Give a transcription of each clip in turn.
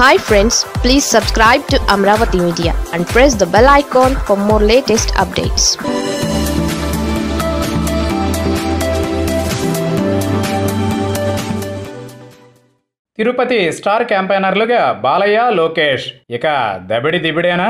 hi friends please subscribe to Amaravati media and press the bell icon for more latest updates Tirupati star క్యాంపైనర్లుగా బాలయ్య లోకేష్ ఇక దబిడి దిబిడేనా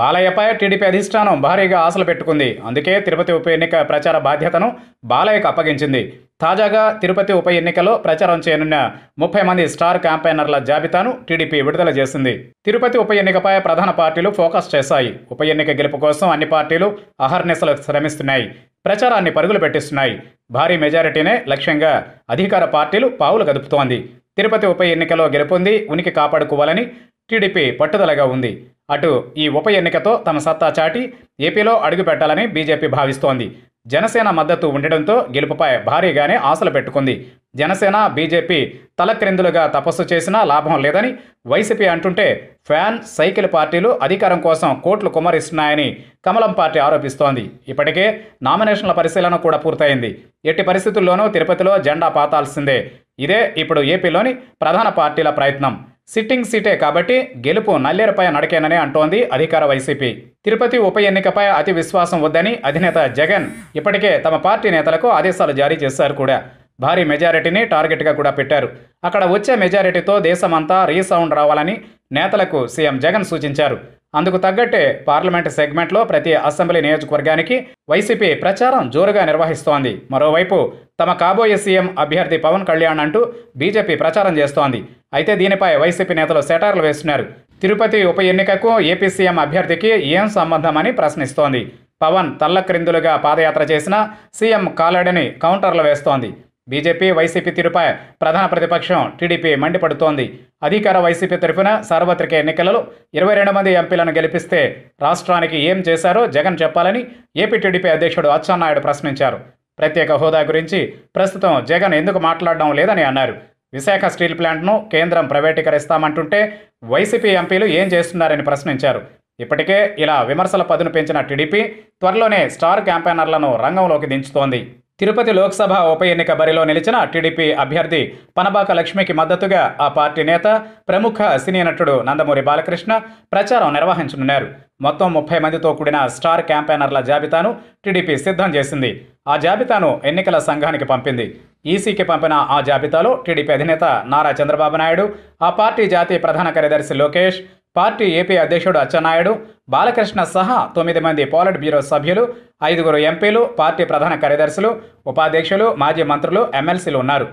బాలయ్యపై TDP అధిష్టానం భారీగా ఆశలు పెట్టుకుంది అందుకే తిరుపతి ఉప ఎన్నిక ప్రచార బాధ్యతను బాలయ్యకు అప్పగించింది తాజాగా తిరుపతి ఉప ఎన్నికలో ప్రచారం చేయనున్న ముప్పై మంది స్టార్ క్యాంపైనర్ల జాబితాను టీడీపీ విడుదల చేసింది తిరుపతి ఉప ఎన్నికపై ప్రధాన పార్టీలు ఫోకస్ చేశాయి ఉప ఎన్నిక గెలుపు కోసం అన్ని పార్టీలు అహర్నిశలు శ్రమిస్తున్నాయి ప్రచారాన్ని పరుగులు పెట్టిస్తున్నాయి భారీ మెజారిటీనే లక్ష్యంగా అధికార పార్టీలు పావులు కదుపుతోంది తిరుపతి ఉప ఎన్నికలో గెలుపొంది ఉనికి కాపాడుకోవాలని టీడీపీ పట్టుదలగా ఉంది అటు ఈ ఉప ఎన్నికతో తమ సత్తా చాటి ఏపీలో అడుగుపెట్టాలని బీజేపీ భావిస్తోంది జనసేన మద్దతు ఉండడంతో గెలుపుపై భారీగానే ఆశలు పెట్టుకుంది జనసేన బీజేపీ తలక్రిందులుగా తపస్సు చేసినా లాభం లేదని వైసీపీ అంటుంటే ఫ్యాన్ సైకిల్ పార్టీలు అధికారం కోసం కోట్లు కుమ్మరిస్తున్నాయని కమలం పార్టీ ఆరోపిస్తోంది ఇప్పటికే నామినేషన్ల పరిశీలన కూడా పూర్తయింది ఎట్టి పరిస్థితుల్లోనూ తిరుపతిలో జెండా పాతాల్సిందే ఇదే ఇప్పుడు ఏపీలోని ప్రధాన పార్టీల ప్రయత్నం సిట్టింగ్ సీటే కాబట్టి గెలుపు నల్లేరుపై నడకేనని అంటోంది అధికార వైసీపీ తిరుపతి ఉప ఎన్నికపై అతి విశ్వాసం వద్దని అధినేత జగన్ ఇప్పటికే తమ పార్టీ నేతలకు ఆదేశాలు జారీ చేశారు కూడా భారీ మెజారిటీని టార్గెట్గా కూడా పెట్టారు అక్కడ వచ్చే మెజారిటీతో దేశమంతా రీసౌండ్ రావాలని నేతలకు సీఎం జగన్ సూచించారు అందుకు తగ్గట్టే పార్లమెంట్ సెగ్మెంట్లో ప్రతి అసెంబ్లీ నియోజకవర్గానికి వైసీపీ ప్రచారం జోరుగా నిర్వహిస్తోంది మరోవైపు తమ కాబోయే సీఎం అభ్యర్థి పవన్ కళ్యాణ్ అంటూ బీజేపీ ప్రచారం చేస్తోంది అయితే దీనిపై వైసీపీ నేతలు సెటార్లు వేస్తున్నారు తిరుపతి ఉప ఎన్నికకు ఏపీ సీఎం అభ్యర్థికి ఏం సంబంధమని ప్రశ్నిస్తోంది పవన్ తల్లక్రిందులుగా పాదయాత్ర చేసిన సీఎం కాలడని కౌంటర్లు వేస్తోంది బీజేపీ వైసీపీ తీరుపై ప్రధాన ప్రతిపక్షం టీడీపీ మండిపడుతోంది అధికార వైసీపీ తరఫున సార్వత్రిక ఎన్నికలలో ఇరవై రెండు మంది ఎంపీలను గెలిపిస్తే రాష్ట్రానికి ఏం చేశారో జగన్ చెప్పాలని ఏపీ టీడీపీ అధ్యక్షుడు అచ్చెన్నాయుడు ప్రశ్నించారు ప్రత్యేక హోదా గురించి ప్రస్తుతం జగన్ ఎందుకు మాట్లాడడం లేదని అన్నారు విశాఖ స్టీల్ ప్లాంట్ను కేంద్రం ప్రైవేటీకరిస్తామంటుంటే వైసీపీ ఎంపీలు ఏం చేస్తున్నారని ప్రశ్నించారు ఇప్పటికే ఇలా విమర్శల పదును పెంచిన టీడీపీ త్వరలోనే స్టార్ క్యాంపెయినర్లను రంగంలోకి దించుతోంది తిరుపతి లోక్సభ ఉప ఎన్నిక బరిలో నిలిచిన టీడీపీ అభ్యర్థి పనబాక లక్ష్మికి మద్దతుగా ఆ పార్టీ నేత ప్రముఖ సినీ నటుడు నందమూరి బాలకృష్ణ ప్రచారం నిర్వహించనున్నారు మొత్తం ముప్పై మందితో కూడిన స్టార్ క్యాంపెయినర్ల జాబితాను టీడీపీ సిద్ధం చేసింది ఆ జాబితాను ఎన్నికల సంఘానికి పంపింది ఈసీకి పంపిన ఆ జాబితాలో టీడీపీ అధినేత నారా చంద్రబాబు నాయుడు ఆ పార్టీ జాతీయ ప్రధాన కార్యదర్శి లోకేష్ పార్టీ ఏపీ అధ్యక్షుడు అచ్చెన్నాయుడు బాలకృష్ణ సహా తొమ్మిది మంది పోలిట్ బ్యూరో సభ్యులు ఐదుగురు ఎంపీలు పార్టీ ప్రధాన కార్యదర్శులు ఉపాధ్యక్షులు మాజీ మంత్రులు ఎమ్మెల్సీలు ఉన్నారు